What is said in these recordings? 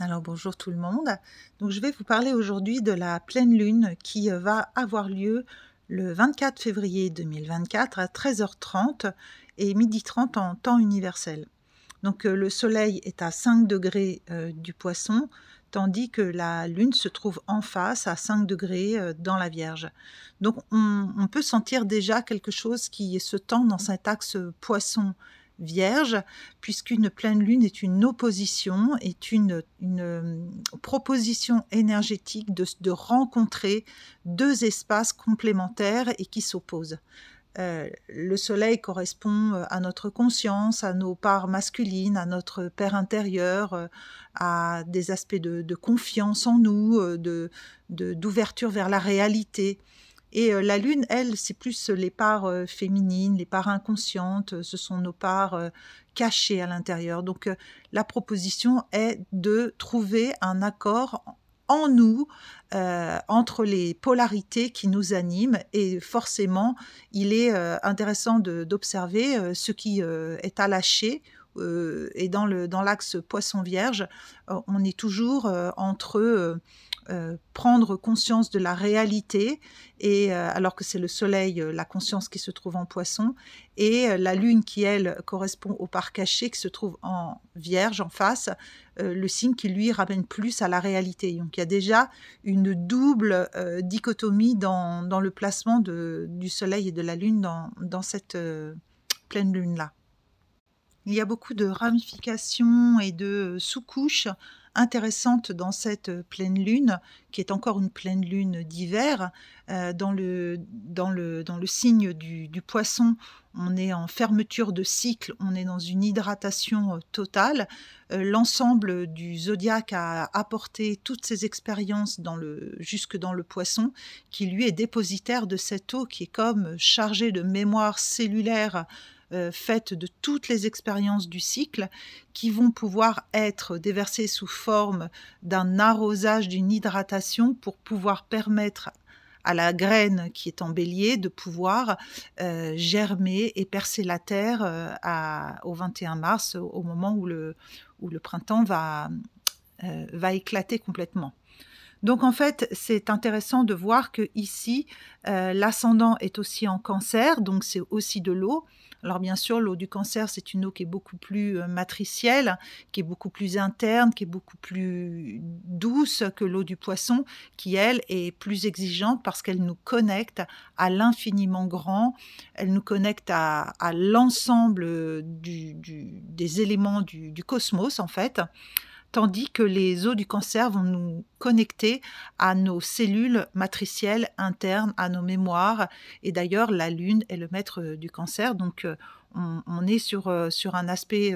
Alors bonjour tout le monde. Donc je vais vous parler aujourd'hui de la pleine lune qui va avoir lieu le 24 février 2024 à 13h30 et 12h30 en temps universel. Donc euh, le Soleil est à 5 degrés euh, du poisson, tandis que la Lune se trouve en face à 5 degrés euh, dans la Vierge. Donc on, peut sentir déjà quelque chose qui se tend dans cet axe poisson. Vierge, puisqu'une pleine lune est une opposition, est une, proposition énergétique de rencontrer deux espaces complémentaires et qui s'opposent. Euh, le soleil correspond euh, à notre conscience, à nos parts masculines, à notre père intérieur, euh, à des aspects de, confiance en nous, de d'ouverture vers la réalité. Et la lune, elle, c'est plus les parts féminines, les parts inconscientes, ce sont nos parts cachées à l'intérieur. Donc la proposition est de trouver un accord en nous euh, entre les polarités qui nous animent et forcément il est euh, intéressant d'observer euh, ce qui est à lâcher et dans l'axe dans poisson vierge on est toujours entre euh, prendre conscience de la réalité, et euh, alors que c'est le soleil, euh, la conscience qui se trouve en poisson, et la lune qui, elle, correspond au parc caché qui se trouve en vierge, en face, le signe qui, lui, ramène plus à la réalité. Donc il y a déjà une double dichotomie dans, dans, le placement de, du soleil et de la lune dans, dans cette pleine lune-là. Il y a beaucoup de ramifications et de sous-couches intéressante dans cette euh, pleine lune, qui est encore une pleine lune d'hiver. Euh, dans, le, dans, le, dans le signe du, poisson, on est en fermeture de cycle, on est dans une hydratation euh, totale. L'ensemble du zodiaque a apporté toutes ses expériences dans le, jusque dans le poisson, qui lui est dépositaire de cette eau qui est comme chargée de mémoire cellulaire euh, faites de toutes les expériences du cycle qui vont pouvoir être déversées sous forme d'un arrosage, d'une hydratation pour pouvoir permettre à la graine qui est en bélier de pouvoir euh, germer et percer la terre euh, au 21 mars, au, moment où le, printemps va éclater complètement. Donc en fait, c'est intéressant de voir que ici, euh, l'ascendant est aussi en cancer, donc c'est aussi de l'eau. Alors bien sûr, l'eau du cancer, c'est une eau qui est beaucoup plus euh, matricielle, qui est beaucoup plus interne, qui est beaucoup plus douce que l'eau du poisson, qui elle est plus exigeante parce qu'elle nous connecte à l'infiniment grand, elle nous connecte à, l'ensemble des éléments du, cosmos en fait tandis que les eaux du cancer vont nous connecter à nos cellules matricielles internes, à nos mémoires. Et d'ailleurs, la Lune est le maître euh, du cancer, donc euh, on, est sur, euh, sur un aspect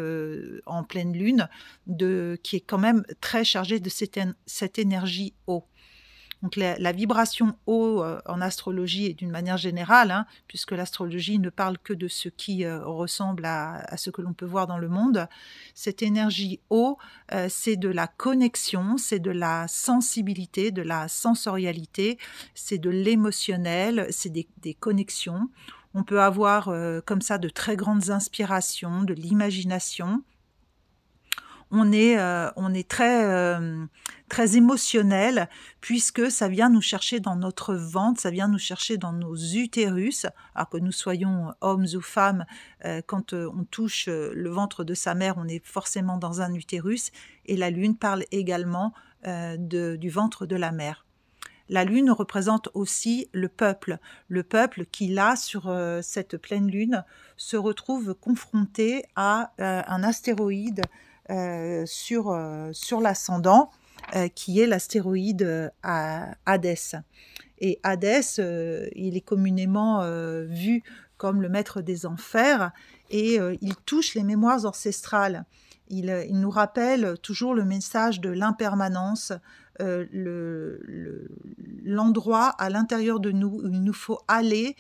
en pleine Lune de, qui est quand même très chargé de cette, cette énergie eau. Donc la, vibration eau euh, en astrologie et d'une manière générale, hein, puisque l'astrologie ne parle que de ce qui euh, ressemble à, ce que l'on peut voir dans le monde, cette énergie eau, euh, c'est de la connexion, c'est de la sensibilité, de la sensorialité, c'est de l'émotionnel, c'est des connexions. On peut avoir comme ça de très grandes inspirations, de l'imagination on est, euh, on est très, euh, très émotionnel puisque ça vient nous chercher dans notre ventre, ça vient nous chercher dans nos utérus, alors que nous soyons hommes ou femmes, euh, quand on touche le ventre de sa mère, on est forcément dans un utérus, et la lune parle également du ventre de la mère. La lune représente aussi le peuple, le peuple qui, là, sur cette pleine lune, se retrouve confronté à un astéroïde euh, euh, sur, l'ascendant, euh, qui est l'astéroïde Hadès. Et Hadès, il est communément vu comme le maître des enfers, et il touche les mémoires ancestrales. Il, nous rappelle toujours le message de l'impermanence, l'endroit à l'intérieur de nous où il nous faut aller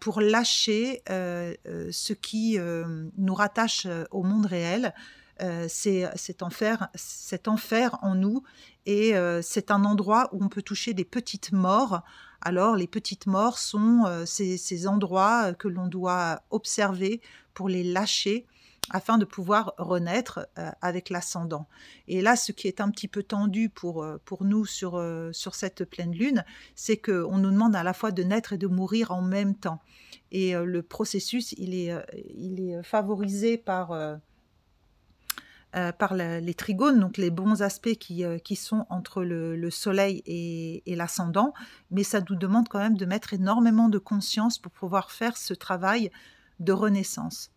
pour lâcher ce qui nous rattache au monde réel, euh, c'est cet enfer, cet enfer en nous. Et euh, c'est un endroit où on peut toucher des petites morts. Alors, les petites morts sont euh, ces, endroits que l'on doit observer pour les lâcher afin de pouvoir renaître avec l'ascendant. Et là, ce qui est un petit peu tendu pour, pour nous sur, sur cette pleine lune, c'est qu'on nous demande à la fois de naître et de mourir en même temps. Et le processus, il est, il est favorisé par euh, par les trigones, donc les bons aspects qui, euh, sont entre le, soleil et, l'ascendant, mais ça nous demande quand même de mettre énormément de conscience pour pouvoir faire ce travail de renaissance.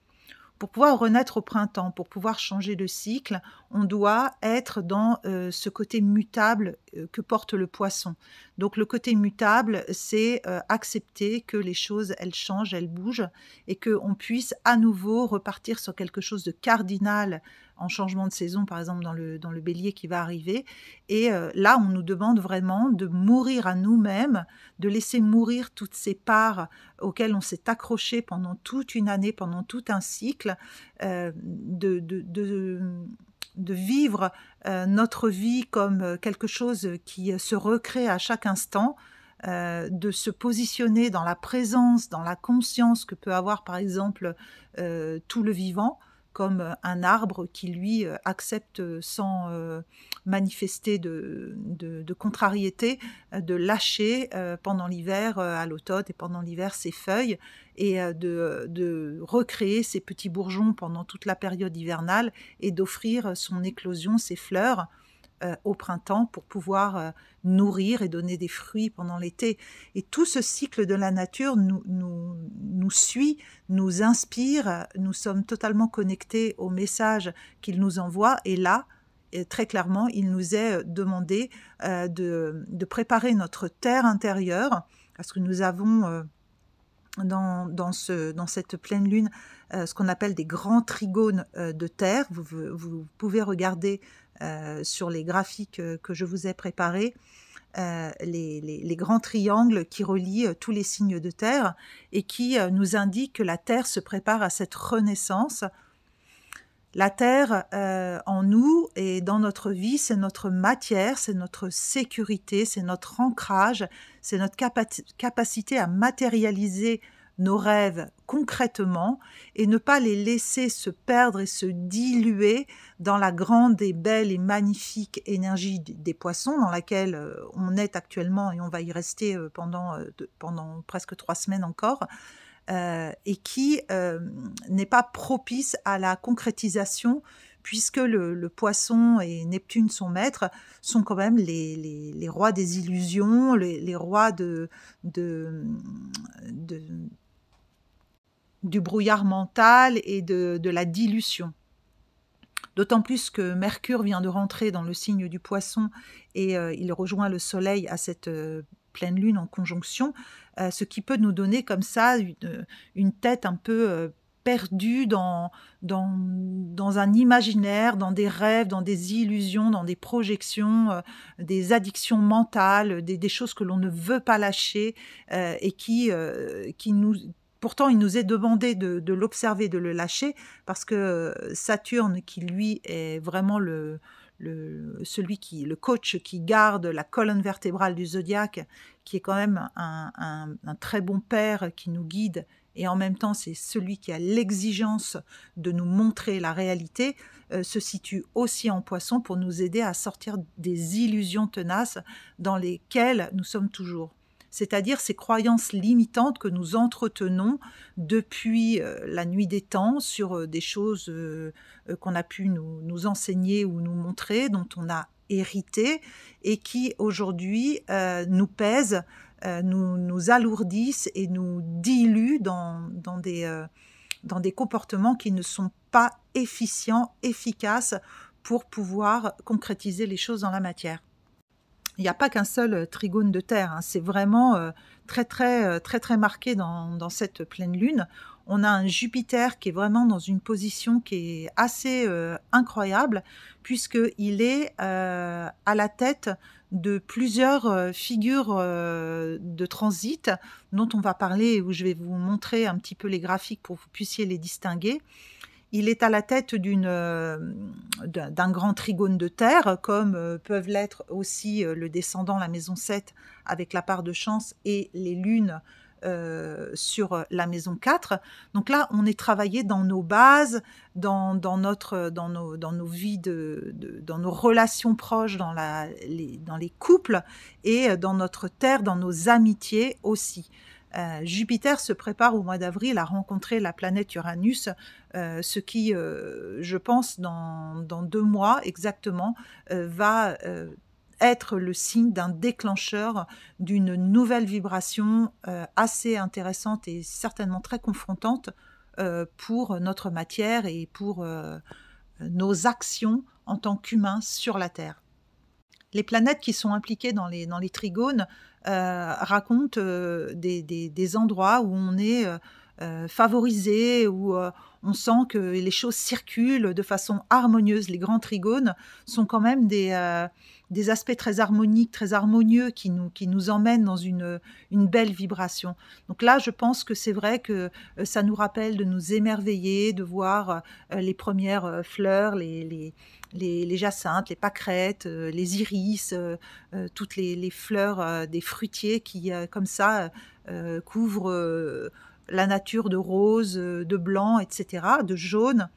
Pour pouvoir renaître au printemps, pour pouvoir changer de cycle, on doit être dans euh, ce côté mutable que porte le poisson. Donc le côté mutable, c'est accepter que les choses, elles changent, elles bougent, et qu'on puisse à nouveau repartir sur quelque chose de cardinal en changement de saison, par exemple dans le, bélier qui va arriver. Et euh, là, on nous demande vraiment de mourir à nous-mêmes, de laisser mourir toutes ces parts auxquelles on s'est accroché pendant toute une année, pendant tout un cycle, euh, de, vivre euh, notre vie comme quelque chose qui se recrée à chaque instant, de se positionner dans la présence, dans la conscience que peut avoir par exemple tout le vivant, comme euh, un arbre qui, lui, euh, accepte euh, sans manifester de, contrariété de lâcher pendant l'hiver à l'automne et pendant l'hiver ses feuilles et de, recréer ses petits bourgeons pendant toute la période hivernale et d'offrir son éclosion, ses fleurs euh, au printemps pour pouvoir euh, nourrir et donner des fruits pendant l'été. Et tout ce cycle de la nature nous, nous, suit, nous inspire, nous sommes totalement connectés au message qu'il nous envoie. Et là, euh, très clairement, il nous est demandé de, préparer notre terre intérieure, parce que nous avons dans, ce, dans, cette pleine lune ce qu'on appelle des grands trigones de terre. vous pouvez regarder euh, sur les graphiques euh, que je vous ai préparés. Euh, les, grands triangles qui relient tous les signes de terre et qui nous indiquent que la terre se prépare à cette renaissance. La terre en nous et dans notre vie, c'est notre matière, c'est notre sécurité, c'est notre ancrage, c'est notre capacité à matérialiser nos rêves concrètement et ne pas les laisser se perdre et se diluer dans la grande et belle et magnifique énergie des poissons dans laquelle euh, on est actuellement et on va y rester euh, pendant, euh, pendant presque trois semaines encore. et qui n'est pas propice à la concrétisation puisque le, poisson et Neptune, son maître, sont quand même les, rois des illusions, les, rois de, de, du brouillard mental et de, la dilution. D'autant plus que Mercure vient de rentrer dans le signe du poisson et euh, il rejoint le Soleil à cette euh, pleine lune en conjonction, euh, ce qui peut nous donner comme ça une, tête un peu perdue dans, dans, dans, un imaginaire, dans des rêves, dans des illusions, dans des projections, des addictions mentales, des, des choses que l'on ne veut pas lâcher et qui, qui nous Pourtant, il nous est demandé de, l'observer, de le lâcher, parce que euh, Saturne, qui lui est vraiment le, celui qui, le coach qui garde la colonne vertébrale du zodiaque, qui est quand même un, très bon père qui nous guide, et en même temps c'est celui qui a l'exigence de nous montrer la réalité, euh, se situe aussi en poisson pour nous aider à sortir des illusions tenaces dans lesquelles nous sommes toujours c'est-à-dire ces croyances limitantes que nous entretenons depuis euh, la nuit des temps sur euh, des choses euh, qu'on a pu nous, enseigner ou nous montrer, dont on a hérité et qui aujourd'hui nous pèsent, nous, alourdissent et nous diluent dans, des comportements qui ne sont pas efficients, efficaces pour pouvoir concrétiser les choses dans la matière il n'y a pas qu'un seul euh, trigone de Terre. Hein. C'est vraiment euh, très, très, euh, très, très marqué dans, cette pleine Lune. On a un Jupiter qui est vraiment dans une position qui est assez incroyable incroyable, puisqu'il est à la tête de plusieurs figures de transit dont on va parler, où je vais vous montrer un petit peu les graphiques pour que vous puissiez les distinguer. Il est à la tête euh, d'un grand trigone de terre, comme euh, peuvent l'être aussi euh, le descendant, la maison 7, avec la part de chance et les lunes sur la maison 4. Donc là, on est travaillé dans nos bases, dans, nos, vies, de, dans nos relations proches, dans, la, dans les couples et dans notre terre, dans nos amitiés aussi. Euh, Jupiter se prépare au mois d'avril à rencontrer la planète Uranus, euh, ce qui, euh, je pense, dans, deux mois exactement, va être le signe d'un déclencheur d'une nouvelle vibration assez intéressante et certainement très confrontante pour notre matière et pour nos actions en tant qu'humains sur la Terre les planètes qui sont impliquées dans les, dans les trigones euh, racontent euh, des, endroits où on est euh, favorisé, où on sent que les choses circulent de façon harmonieuse. Les grands trigones sont quand même des, aspects très harmoniques, très harmonieux qui nous, qui nous emmènent dans une, une belle vibration. Donc là, je pense que c'est vrai que ça nous rappelle de nous émerveiller, de voir les premières fleurs, les les, jacinthes, les pâquerettes, euh, les iris, euh, euh, toutes les, fleurs des fruitiers qui, comme ça, couvrent la nature de rose, de blanc, etc., de jaune.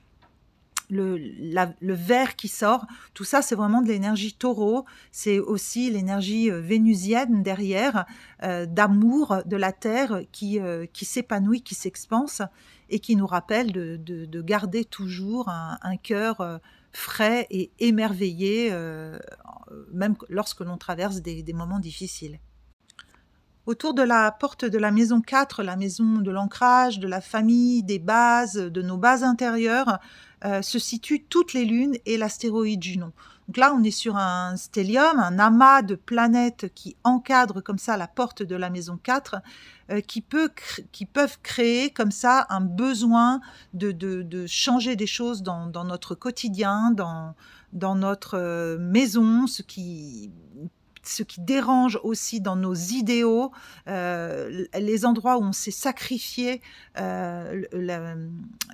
Le, vert qui sort, tout ça, c'est vraiment de l'énergie taureau. C'est aussi l'énergie vénusienne derrière, d'amour de la terre qui, qui s'épanouit, qui s'expanse et qui nous rappelle de, garder toujours un, un cœur frais et émerveillé, euh, même lorsque l'on traverse des, moments difficiles. Autour de la porte de la maison 4, la maison de l'ancrage, de la famille, des bases, de nos bases intérieures, euh, se situent toutes les lunes et l'astéroïde Junon. Donc là, on est sur un stellium, un amas de planètes qui encadrent comme ça la porte de la maison 4, euh, qui, peut, qui peuvent créer comme ça un besoin de, de, de changer des choses dans, dans notre quotidien, dans, dans notre euh, maison, ce qui ce qui dérange aussi dans nos idéaux, euh, les endroits où on s'est sacrifié, euh,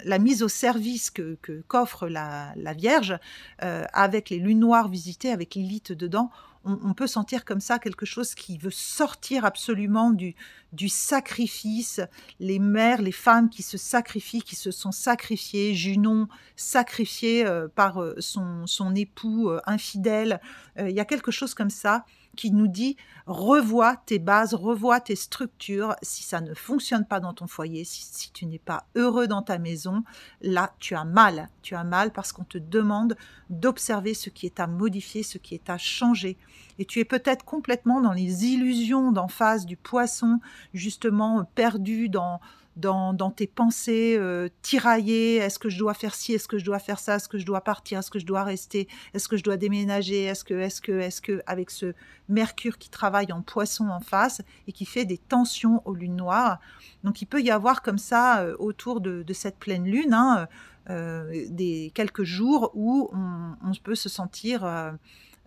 la, mise au service que, qu'offre la, la, Vierge, euh, avec les lunes noires visitées, avec l'élite dedans, on, on, peut sentir comme ça quelque chose qui veut sortir absolument du, du sacrifice, les mères, les femmes qui se sacrifient, qui se sont sacrifiées, Junon sacrifiée par son, son époux infidèle, il y a quelque chose comme ça qui nous dit revois tes bases, revois tes structures. Si ça ne fonctionne pas dans ton foyer, si, tu n'es pas heureux dans ta maison, là, tu as mal. Tu as mal parce qu'on te demande d'observer ce qui est à modifier, ce qui est à changer. Et tu es peut-être complètement dans les illusions d'en face du poisson, justement perdu dans dans, tes pensées euh, tiraillées. Est-ce que je dois faire ci Est-ce que je dois faire ça Est-ce que je dois partir Est-ce que je dois rester Est-ce que je dois déménager Est-ce que, est-ce que, est-ce que, avec ce Mercure qui travaille en poisson en face et qui fait des tensions aux lunes noires. Donc il peut y avoir comme ça euh, autour de, cette pleine lune hein, euh, des quelques jours où on, peut se sentir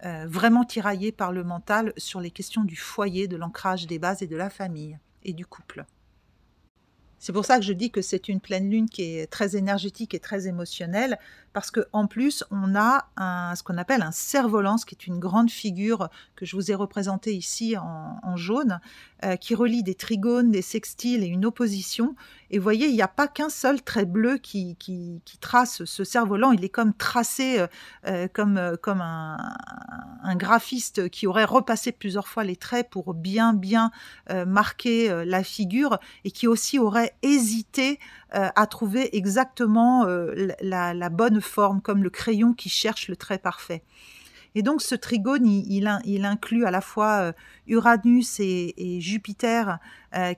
vraiment tiraillé par le mental sur les questions du foyer, de l'ancrage des bases et de la famille et du couple. C'est pour ça que je dis que c'est une pleine lune qui est très énergétique et très émotionnelle, parce qu'en plus, on a ce qu'on appelle un cerf-volant, ce qui est une grande figure que je vous ai représentée ici en, jaune, euh, qui relie des trigones, des sextiles et une opposition. Et vous voyez, il n'y a pas qu'un seul trait bleu qui, qui, trace ce cerf-volant, il est comme tracé euh, euh, comme, comme un, graphiste qui aurait repassé plusieurs fois les traits pour bien, bien marquer la figure et qui aussi aurait hésiter euh, à trouver exactement euh, la, bonne forme, comme le crayon qui cherche le trait parfait. Et donc ce trigone, il, inclut à la fois euh, Uranus et Jupiter,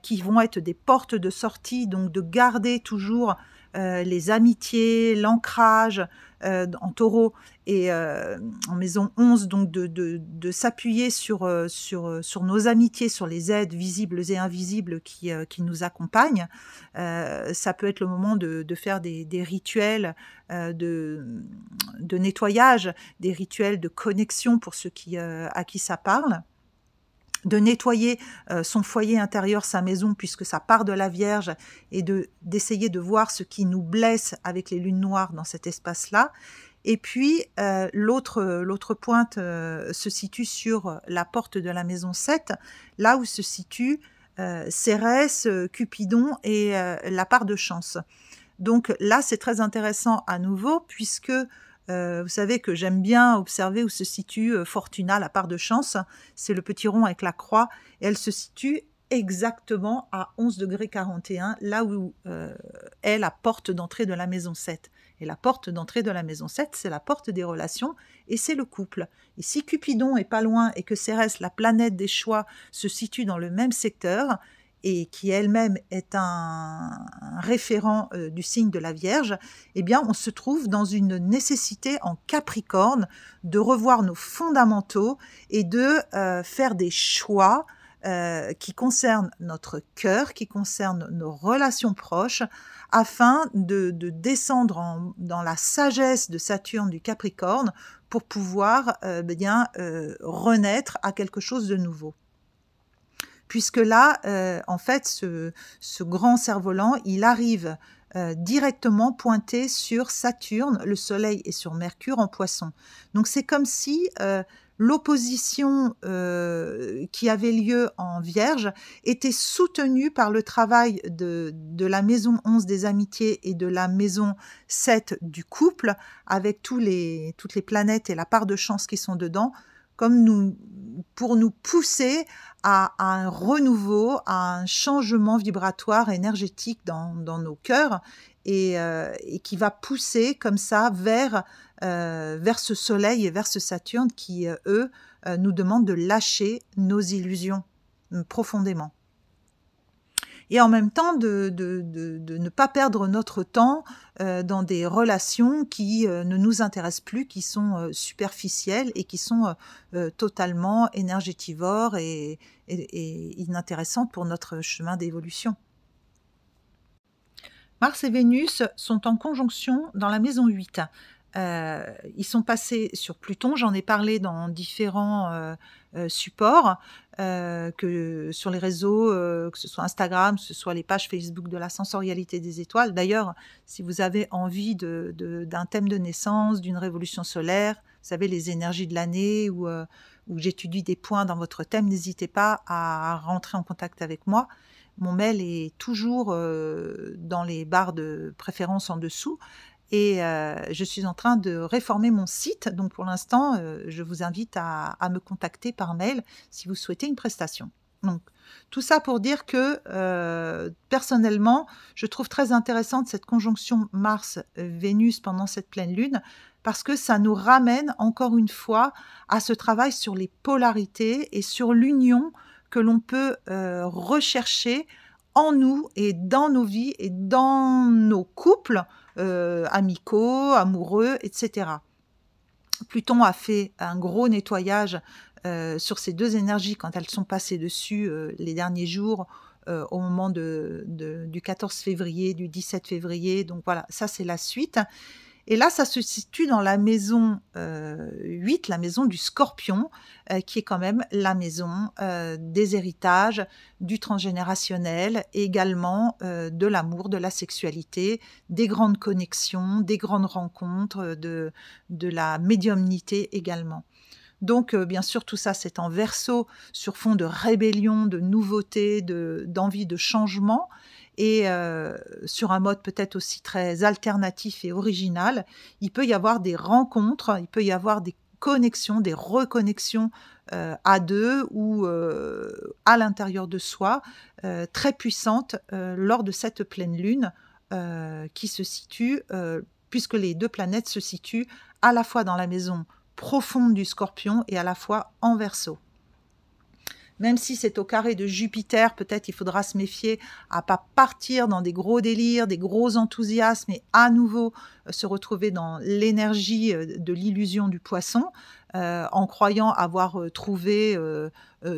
qui vont être des portes de sortie, donc de garder toujours euh, les amitiés, l'ancrage euh, en taureau et euh, en maison 11, donc de, s'appuyer sur, nos amitiés, sur les aides visibles et invisibles qui, nous accompagnent. ça peut être le moment de, faire des, rituels de, nettoyage, des rituels de connexion pour ceux qui, à qui ça parle de nettoyer euh, son foyer intérieur, sa maison, puisque ça part de la Vierge, et de d'essayer de voir ce qui nous blesse avec les lunes noires dans cet espace-là. Et puis, euh, l'autre, l'autre pointe euh, se situe sur la porte de la maison 7, là où se situent Cérès, Cupidon et la part de chance. Donc là, c'est très intéressant à nouveau, puisque euh, vous savez que j'aime bien observer où se situe euh, Fortuna, la part de chance. C'est le petit rond avec la croix. elle se situe exactement à 11 degrés 41, là où euh, est la porte d'entrée de la maison 7. Et la porte d'entrée de la maison 7, c'est la porte des relations et c'est le couple. Et si Cupidon est pas loin et que Cérès, la planète des choix, se situe dans le même secteur, et qui elle-même est un, référent euh, du signe de la Vierge, eh bien, on se trouve dans une nécessité en Capricorne de revoir nos fondamentaux et de euh, faire des choix euh, qui concernent notre cœur, qui concernent nos relations proches, afin de, descendre dans la sagesse de Saturne du Capricorne pour pouvoir bien renaître à quelque chose de nouveau puisque là, euh, en fait, ce, grand cerf-volant, il arrive euh, directement pointé sur Saturne, le Soleil, et sur Mercure en poisson. Donc c'est comme si euh, l'opposition qui avait lieu en Vierge était soutenue par le travail de, la maison 11 des amitiés et de la maison 7 du couple, avec tous les, toutes les planètes et la part de chance qui sont dedans. Comme nous, pour nous pousser à, un renouveau, à un changement vibratoire énergétique dans, nos cœurs euh, et, qui va pousser comme ça vers, euh, vers ce Soleil et vers ce Saturne qui, euh, eux, nous demandent de lâcher nos illusions profondément et en même temps de, ne pas perdre notre temps euh, dans des relations qui euh, ne nous intéressent plus, qui sont euh, superficielles et qui sont totalement énergétivores et, et, et inintéressantes pour notre chemin d'évolution. Mars et Vénus sont en conjonction dans la maison 8. Euh, ils sont passés sur Pluton, j'en ai parlé dans différents euh, euh, supports, que sur les réseaux, que ce soit Instagram, que ce soit les pages Facebook de la sensorialité des étoiles. D'ailleurs, si vous avez envie d'un thème de naissance, d'une révolution solaire, vous savez, les énergies de l'année, ou j'étudie des points dans votre thème, n'hésitez pas à rentrer en contact avec moi mon mail est toujours dans les barres de préférence en dessous. Et euh, je suis en train de réformer mon site. Donc pour l'instant, euh, je vous invite à, me contacter par mail si vous souhaitez une prestation. Donc tout ça pour dire que euh, personnellement, je trouve très intéressante cette conjonction Mars-Vénus pendant cette pleine lune parce que ça nous ramène encore une fois à ce travail sur les polarités et sur l'union que l'on peut rechercher en nous et dans nos vies et dans nos couples euh, amicaux, amoureux, etc. Pluton a fait un gros nettoyage euh, sur ces deux énergies quand elles sont passées dessus euh, les derniers jours au moment du 14 février, du 17 février. Donc voilà, ça c'est la suite. Et là, ça se situe dans la maison 8, euh, la maison du scorpion, euh, qui est quand même la maison euh, des héritages, du transgénérationnel, également de l'amour, de la sexualité, des grandes connexions, des grandes rencontres, de, de la médiumnité également. Donc, bien sûr, tout ça, c'est en verso, sur fond de rébellion, de nouveauté, d'envie de, changement et euh, sur un mode peut-être aussi très alternatif et original, il peut y avoir des rencontres, il peut y avoir des connexions, des reconnexions euh, à deux ou euh, à l'intérieur de soi très puissantes lors de cette pleine lune qui se situe, puisque les deux planètes se situent à la fois dans la maison profonde du scorpion et à la fois en verso même si c'est au carré de Jupiter, peut-être il faudra se méfier à pas partir dans des gros délires, des gros enthousiasmes et à nouveau euh, se retrouver dans l'énergie euh, de l'illusion du poisson. Euh, en croyant avoir trouvé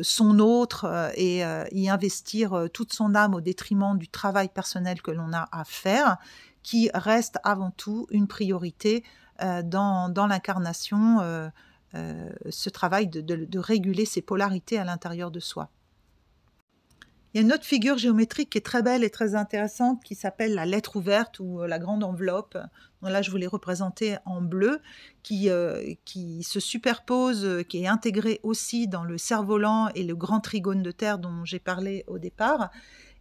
son autre et y investir toute son âme au détriment du travail personnel que l'on a à faire, qui reste avant tout une priorité dans, dans l'incarnation euh, ce travail de, réguler ces polarités à l'intérieur de soi. Il y a une autre figure géométrique qui est très belle et très intéressante qui s'appelle la lettre ouverte ou euh, la grande enveloppe. là, je vous l'ai représentée en bleu, qui, euh, qui se superpose, qui est intégrée aussi dans le cerf-volant et le grand trigone de terre dont j'ai parlé au départ,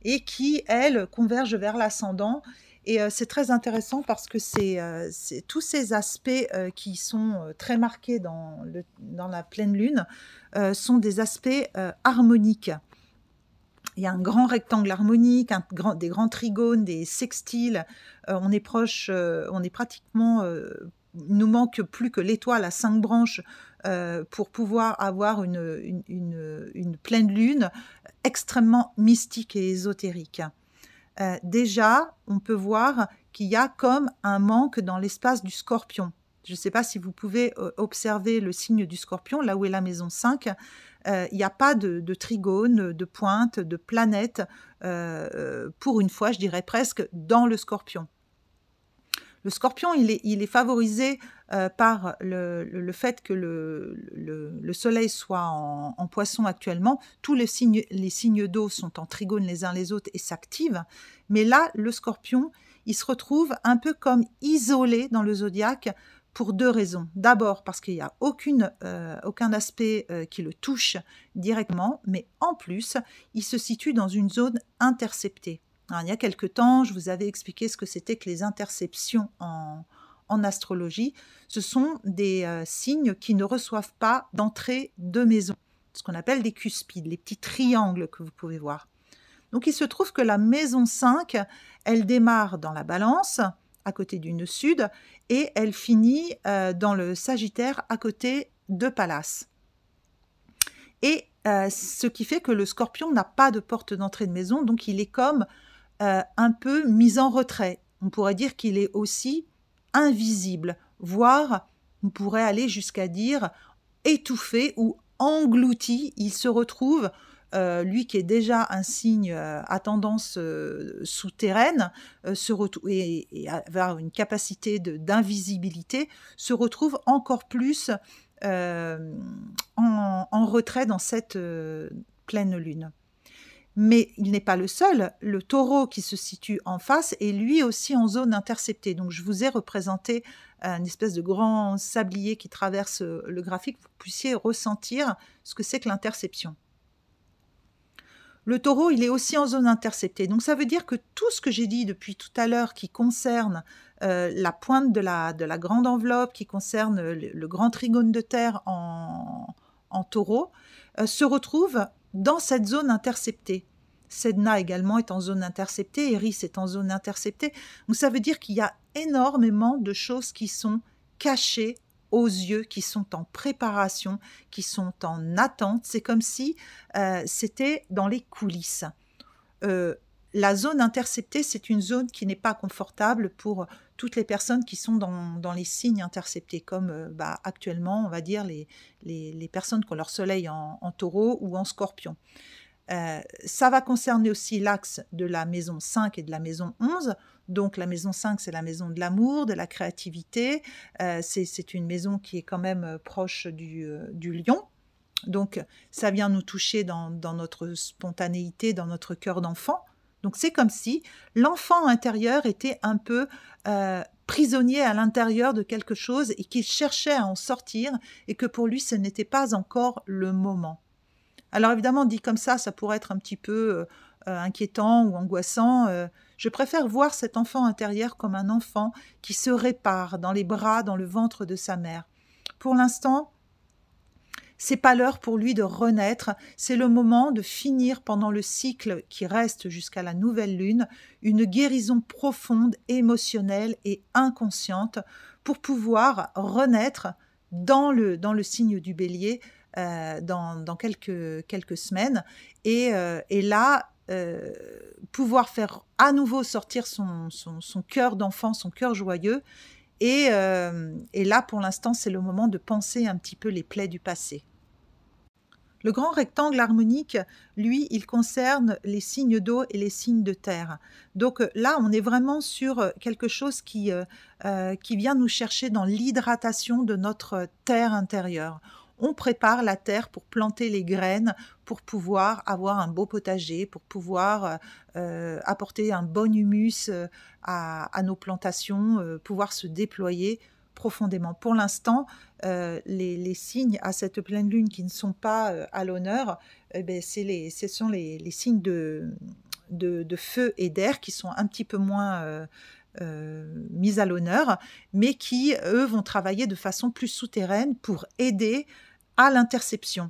et qui, elle, converge vers l'ascendant et euh, c'est très intéressant parce que c'est euh, tous ces aspects euh, qui sont très marqués dans, la pleine lune sont des aspects harmoniques. Il y a un grand rectangle harmonique, des grands trigones, des sextiles. on est proche, on est pratiquement il nous manque plus que l'étoile à cinq branches pour pouvoir avoir une, pleine lune extrêmement mystique et ésotérique. Euh, déjà, on peut voir qu'il y a comme un manque dans l'espace du scorpion. Je ne sais pas si vous pouvez euh, observer le signe du scorpion, là où est la maison 5. Euh, il n'y a pas de, trigone, de pointe, de planète, pour une fois, je dirais presque, dans le scorpion. Le scorpion, il est, favorisé euh, par le, fait que le, soleil soit en, poisson actuellement. Tous les signes, les signes d'eau sont en trigone les uns les autres et s'activent. Mais là, le scorpion, il se retrouve un peu comme isolé dans le zodiaque pour deux raisons. D'abord parce qu'il n'y a euh, aucun aspect euh, qui le touche directement, mais en plus, il se situe dans une zone interceptée. Hein, il y a quelque temps, je vous avais expliqué ce que c'était que les interceptions en, astrologie. Ce sont des euh, signes qui ne reçoivent pas d'entrée de maison, ce qu'on appelle des cuspides, les petits triangles que vous pouvez voir. Donc il se trouve que la maison 5, elle démarre dans la balance, à côté du nœud sud, et elle finit euh, dans le Sagittaire, à côté de Pallas. Et euh, ce qui fait que le scorpion n'a pas de porte d'entrée de maison, donc il est comme euh, un peu mis en retrait. On pourrait dire qu'il est aussi invisible, voire on pourrait aller jusqu'à dire étouffé ou englouti. Il se retrouve, euh, lui qui est déjà un signe euh, à tendance souterraine, se et, et avoir une capacité d'invisibilité, se retrouve encore plus en, retrait dans cette pleine lune. Mais il n'est pas le seul. Le taureau qui se situe en face est lui aussi en zone interceptée. Donc je vous ai représenté une espèce de grand sablier qui traverse euh, le graphique, vous puissiez ressentir ce que c'est que l'interception. Le taureau, il est aussi en zone interceptée. Donc ça veut dire que tout ce que j'ai dit depuis tout à l'heure qui concerne euh, la pointe de la, grande enveloppe, qui concerne le, grand trigone de terre en, taureau, euh, se retrouve dans cette zone interceptée. Sedna également est en zone interceptée, Eris est en zone interceptée. Donc ça veut dire qu'il y a énormément de choses qui sont cachées aux yeux, qui sont en préparation, qui sont en attente. C'est comme si euh, c'était dans les coulisses. Euh, la zone interceptée, c'est une zone qui n'est pas confortable pour toutes les personnes qui sont dans, les signes interceptés, comme euh, bah, actuellement, on va dire, les, les, personnes qui ont leur soleil en, en taureau ou en scorpion. Euh, ça va concerner aussi l'axe de la maison 5 et de la maison 11. Donc la maison 5, c'est la maison de l'amour, de la créativité. Euh, c'est une maison qui est quand même proche du, du lion. Donc ça vient nous toucher dans, dans notre spontanéité, dans notre cœur d'enfant. Donc c'est comme si l'enfant intérieur était un peu euh, prisonnier à l'intérieur de quelque chose et qu'il cherchait à en sortir et que pour lui ce n'était pas encore le moment. Alors évidemment dit comme ça, ça pourrait être un petit peu euh, euh, inquiétant ou angoissant. je préfère voir cet enfant intérieur comme un enfant qui se répare dans les bras, dans le ventre de sa mère. Pour l'instant, c'est pas l'heure pour lui de renaître, c'est le moment de finir pendant le cycle qui reste jusqu'à la nouvelle lune une guérison profonde, émotionnelle et inconsciente pour pouvoir renaître dans le, dans le signe du bélier euh, dans, quelques, quelques semaines. Et, euh, et là, euh, pouvoir faire à nouveau sortir son, son, cœur d'enfant, son cœur joyeux. Et, et là, pour l'instant, c'est le moment de penser un petit peu les plaies du passé. Le grand rectangle harmonique, lui, il concerne les signes d'eau et les signes de terre. Donc euh, là, on est vraiment sur euh, quelque chose qui, euh, qui vient nous chercher dans l'hydratation de notre terre intérieure. On prépare la terre pour planter les graines, pour pouvoir avoir un beau potager, pour pouvoir apporter un bon humus à, nos plantations, pouvoir se déployer profondément. Pour l'instant, euh, les, signes à cette pleine lune qui ne sont pas euh, à l'honneur, eh ben, ce sont les, signes de, feu et d'air qui sont un petit peu moins euh, mis à l'honneur, mais qui, eux, vont travailler de façon plus souterraine pour aider à l'interception.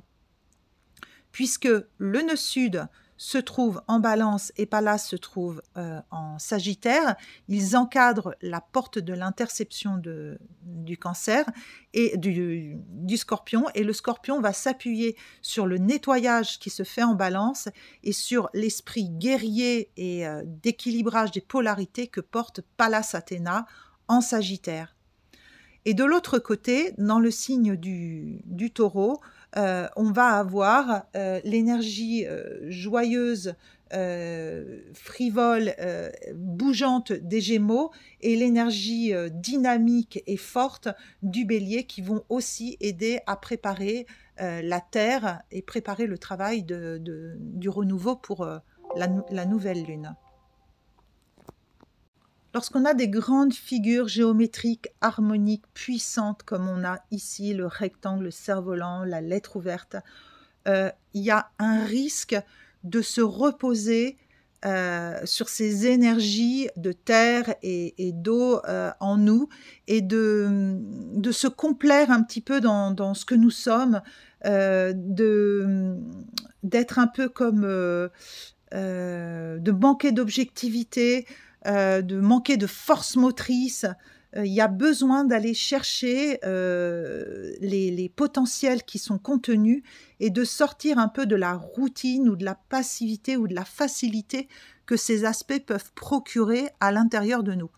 Puisque le nœud sud se trouve en balance et Pallas se trouve euh, en sagittaire. Ils encadrent la porte de l'interception du cancer et du, scorpion. Et le scorpion va s'appuyer sur le nettoyage qui se fait en balance et sur l'esprit guerrier et euh, d'équilibrage des polarités que porte Pallas Athéna en sagittaire. Et de l'autre côté, dans le signe du, du taureau, euh, on va avoir euh, l'énergie euh, joyeuse, frivole, bougeante des Gémeaux et l'énergie dynamique et forte du Bélier qui vont aussi aider à préparer la terre et préparer le travail du renouveau pour la nouvelle lune. Lorsqu'on a des grandes figures géométriques harmoniques puissantes comme on a ici le rectangle le cerf-volant, la lettre ouverte, euh, il y a un risque de se reposer euh, sur ces énergies de terre et, d'eau euh, en nous et de, se complaire un petit peu dans, ce que nous sommes, de d'être un peu comme de manquer d'objectivité, euh, de manquer de force motrice. Euh, il y a besoin d'aller chercher euh, les, potentiels qui sont contenus et de sortir un peu de la routine ou de la passivité ou de la facilité que ces aspects peuvent procurer à l'intérieur de nous.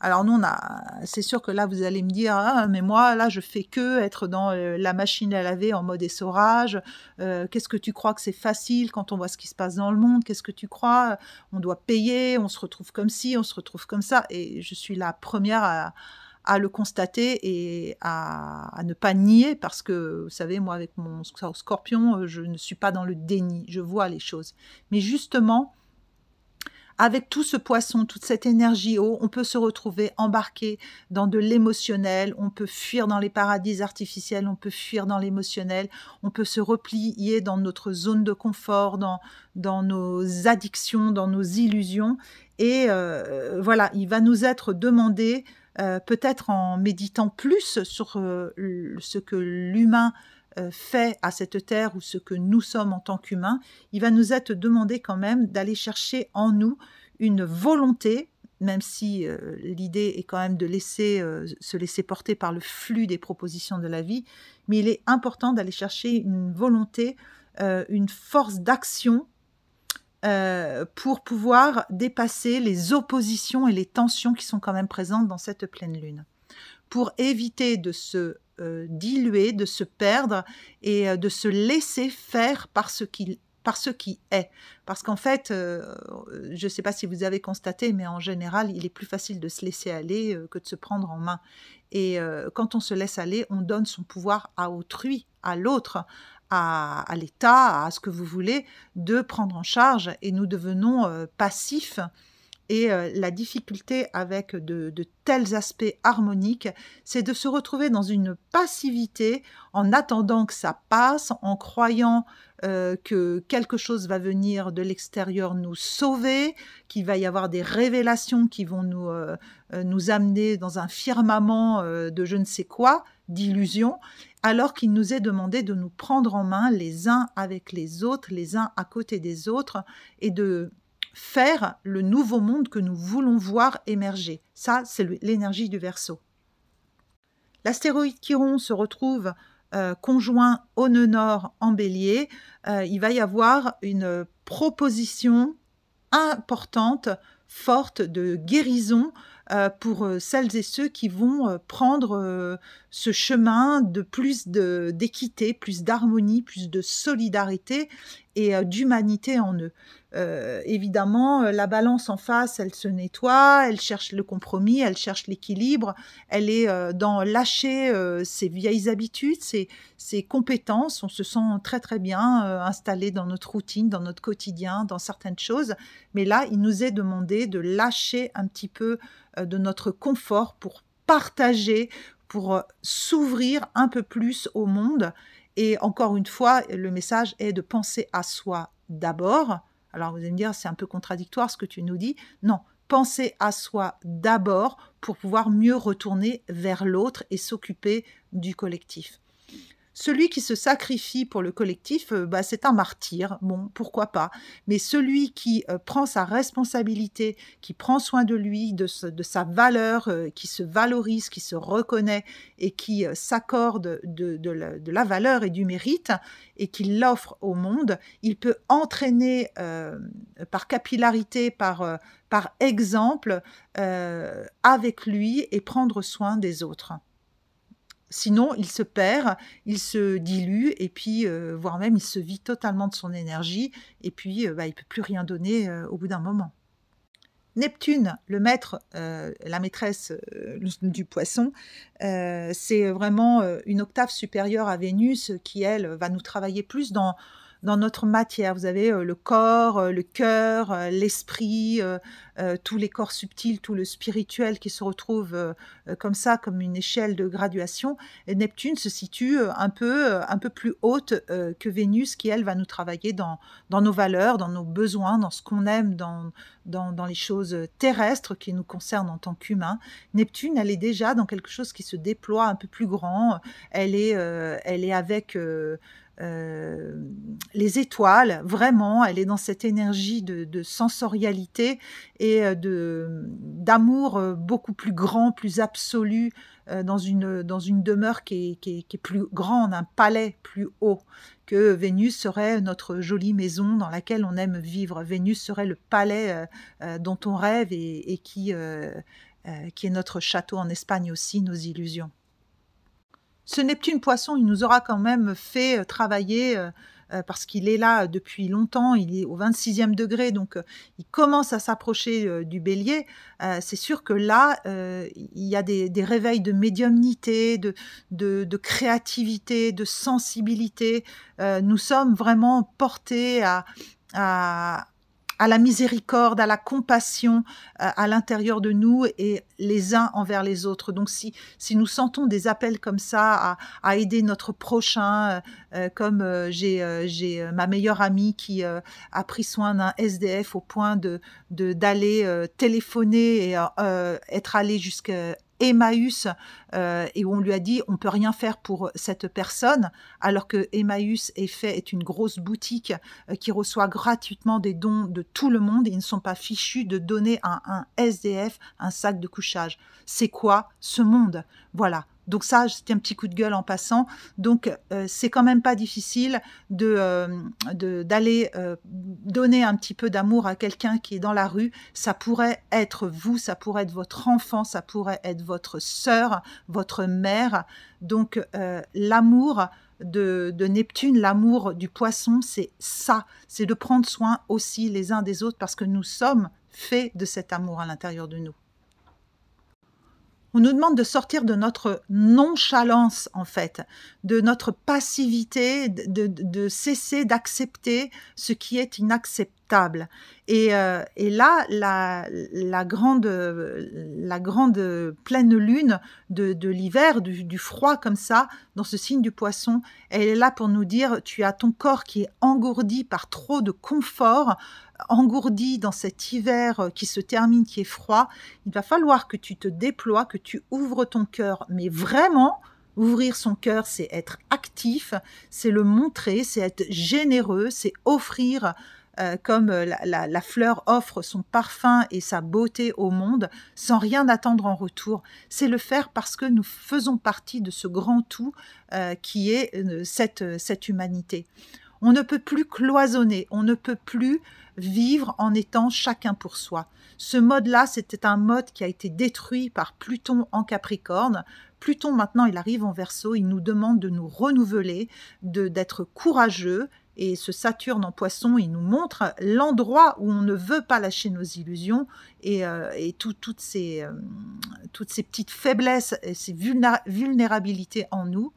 Alors nous, on a, c'est sûr que là, vous allez me dire, ah, mais moi, là, je fais que être dans euh, la machine à laver en mode essorage. Euh, qu'est-ce que tu crois que c'est facile quand on voit ce qui se passe dans le monde Qu'est-ce que tu crois On doit payer, on se retrouve comme ci, on se retrouve comme ça. Et je suis la première à, le constater et à, ne pas nier parce que, vous savez, moi, avec mon scorpion, euh, je ne suis pas dans le déni, je vois les choses. Mais justement, avec tout ce poisson, toute cette énergie eau, on peut se retrouver embarqué dans de l'émotionnel, on peut fuir dans les paradis artificiels, on peut fuir dans l'émotionnel, on peut se replier dans notre zone de confort, dans, dans nos addictions, dans nos illusions. Et euh, voilà, il va nous être demandé, euh, peut-être en méditant plus sur euh, ce que l'humain euh, fait à cette terre ou ce que nous sommes en tant qu'humains, il va nous être demandé quand même d'aller chercher en nous une volonté, même si euh, l'idée est quand même de laisser, euh, se laisser porter par le flux des propositions de la vie, mais il est important d'aller chercher une volonté, une force d'action pour pouvoir dépasser les oppositions et les tensions qui sont quand même présentes dans cette pleine lune, pour éviter de se euh, diluer, de se perdre et euh, de se laisser faire par ce qui est. Parce qu'en fait, euh, je ne sais pas si vous avez constaté, mais en général, il est plus facile de se laisser aller que de se prendre en main. Et quand on se laisse aller, on donne son pouvoir à autrui, à l'autre, à l'État, à ce que vous voulez, de prendre en charge et nous devenons passifs et euh, la difficulté avec de, tels aspects harmoniques, c'est de se retrouver dans une passivité en attendant que ça passe, en croyant euh, que quelque chose va venir de l'extérieur nous sauver, qu'il va y avoir des révélations qui vont nous, euh, nous amener dans un firmament de je ne sais quoi, d'illusion, alors qu'il nous est demandé de nous prendre en main les uns avec les autres, les uns à côté des autres, et de faire le nouveau monde que nous voulons voir émerger. Ça, c'est l'énergie du Verseau. L'astéroïde Chiron se retrouve euh, conjoint au nœud nord en bélier. Euh, il va y avoir une proposition importante, forte de guérison euh, pour euh, celles et ceux qui vont euh, prendre ce chemin de plus d'équité, plus d'harmonie, plus de solidarité et d'humanité en eux. évidemment, la balance en face, elle se nettoie, elle cherche le compromis, elle cherche l'équilibre, elle est dans lâcher ses vieilles habitudes, ses, ses, compétences. On se sent très très bien installé dans notre routine, dans notre quotidien, dans certaines choses. Mais là, il nous est demandé de lâcher un petit peu euh, de notre confort pour partager, pour euh, s'ouvrir un peu plus au monde. Et encore une fois, le message est de penser à soi d'abord. Alors vous allez me dire, c'est un peu contradictoire ce que tu nous dis. Non, penser à soi d'abord pour pouvoir mieux retourner vers l'autre et s'occuper du collectif. Celui qui se sacrifie pour le collectif, euh, bah, c'est un martyr, bon, pourquoi pas. Mais celui qui euh, prend sa responsabilité, qui prend soin de lui, de, sa valeur, euh, qui se valorise, qui se reconnaît et qui s'accorde de, la, valeur et du mérite et qui l'offre au monde, il peut entraîner par capillarité, par exemple, avec lui et prendre soin des autres. Sinon, il se perd, il se dilue, et puis, euh, voire même, il se vit totalement de son énergie, et puis, euh, bah, il ne peut plus rien donner euh, au bout d'un moment. Neptune, le maître, la maîtresse du poisson, c'est vraiment une octave supérieure à Vénus qui, elle, va nous travailler plus dans dans notre matière. Vous avez euh, le corps, euh, le cœur, euh, l'esprit, tous les corps subtils, tout le spirituel qui se retrouve comme ça, comme une échelle de graduation. Et Neptune se situe un peu, un peu plus haute que Vénus, qui elle va nous travailler dans, dans nos valeurs, dans nos besoins, dans ce qu'on aime, dans, dans, dans, les choses terrestres qui nous concernent en tant qu'humains. Neptune, elle est déjà dans quelque chose qui se déploie un peu plus grand. Elle est, elle est avec euh, les étoiles, vraiment, elle est dans cette énergie de, sensorialité et euh, de d'amour euh, beaucoup plus grand, plus absolu, dans, une, dans une demeure qui est, qui, plus grande, un palais plus haut, que Vénus serait notre jolie maison dans laquelle on aime vivre. Vénus serait le palais dont on rêve et, et qui, qui est notre château en Espagne aussi, nos illusions ce Neptune poisson, il nous aura quand même fait euh, travailler euh, euh, parce qu'il est là depuis longtemps, il est au 26e degré, donc il commence à s'approcher du bélier, c'est sûr que là, il y a des, réveils de médiumnité, de, de, créativité, de sensibilité. nous sommes vraiment portés à, à, à la miséricorde, à la compassion euh, à l'intérieur de nous et les uns envers les autres. Donc si, si nous sentons des appels comme ça à, à aider notre prochain, euh, euh, comme euh, j'ai ma meilleure amie qui a pris soin d'un SDF au point de d'aller téléphoner et être allé jusqu'à Emmaüs euh, et on lui a dit on peut rien faire pour cette personne, alors que Emmaüs est fait est une grosse boutique euh, qui reçoit gratuitement des dons de tout le monde. Et ils ne sont pas fichus de donner à un SDF un sac de couchage. C'est quoi ce monde Voilà. Donc ça, c'était un petit coup de gueule en passant. Donc euh, c'est quand même pas difficile de euh, d'aller euh, donner un petit peu d'amour à quelqu'un qui est dans la rue. Ça pourrait être vous, ça pourrait être votre enfant, ça pourrait être votre sœur, votre mère. Donc l'amour de, de, Neptune, l'amour du poisson, c'est ça, c'est de prendre soin aussi les uns des autres parce que nous sommes faits de cet amour à l'intérieur de nous. On nous demande de sortir de notre nonchalance, en fait, de notre passivité, de, cesser d'accepter ce qui est inacceptable euh, et, là, la, grande, la grande pleine lune de, l'hiver, du, du, froid comme ça, dans ce signe du poisson, elle est là pour nous dire, tu as ton corps qui est engourdi par trop de confort, engourdi dans cet hiver qui se termine, qui est froid. Il va falloir que tu te déploies, que tu ouvres ton cœur, mais vraiment, Ouvrir son cœur, c'est être actif, c'est le montrer, c'est être généreux, c'est offrir euh, comme euh, la, fleur offre son parfum et sa beauté au monde sans rien attendre en retour. C'est le faire parce que nous faisons partie de ce grand tout euh, qui est cette, cette humanité. On ne peut plus cloisonner, on ne peut plus vivre en étant chacun pour soi. Ce mode-là, c'était un mode qui a été détruit par Pluton en Capricorne. Pluton, maintenant, il arrive en verso, il nous demande de nous renouveler, d'être courageux, et ce Saturne en poisson, il nous montre l'endroit où on ne veut pas lâcher nos illusions et, euh, toutes, ces, euh, toutes ces petites faiblesses, et ces vulnérabilités en nous.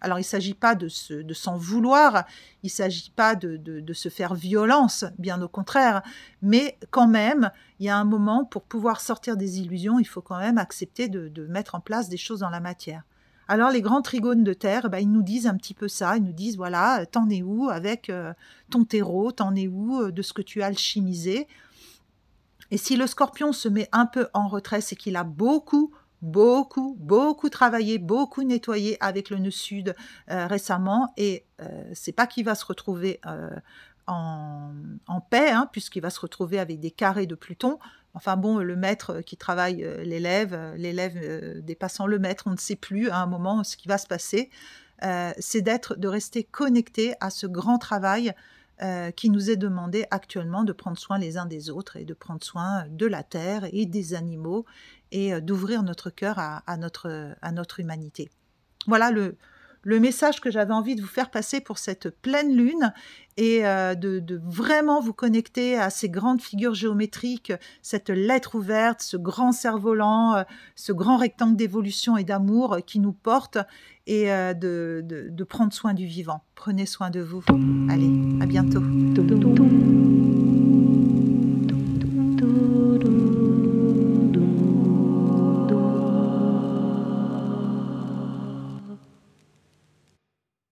Alors il ne s'agit pas de, s'en vouloir, il ne s'agit pas de, se faire violence, bien au contraire, mais quand même, il y a un moment, pour pouvoir sortir des illusions, il faut quand même accepter de, de mettre en place des choses dans la matière. Alors les grands trigones de terre, eh ben, ils nous disent un petit peu ça, ils nous disent voilà, euh, t'en es où avec euh, ton terreau, t'en es où euh, de ce que tu as alchimisé. Et si le scorpion se met un peu en retrait, c'est qu'il a beaucoup, beaucoup, beaucoup travaillé, beaucoup nettoyé avec le nœud sud récemment, et c'est pas qu'il va se retrouver en, paix, hein, puisqu'il va se retrouver avec des carrés de Pluton, Enfin bon, le maître euh, qui travaille euh, l'élève, euh, l'élève dépassant le maître, on ne sait plus à un moment ce qui va se passer. c'est d'être, de rester connecté à ce grand travail qui nous est demandé actuellement de prendre soin les uns des autres et de prendre soin de la terre et des animaux et d'ouvrir notre cœur à, notre, à notre humanité. Voilà le, le message que j'avais envie de vous faire passer pour cette pleine lune et euh, de, vraiment vous connecter à ces grandes figures géométriques, cette lettre ouverte, ce grand cerf-volant, euh, ce grand rectangle d'évolution et d'amour euh, qui nous porte et de, prendre soin du vivant. Prenez soin de vous. Allez, à bientôt.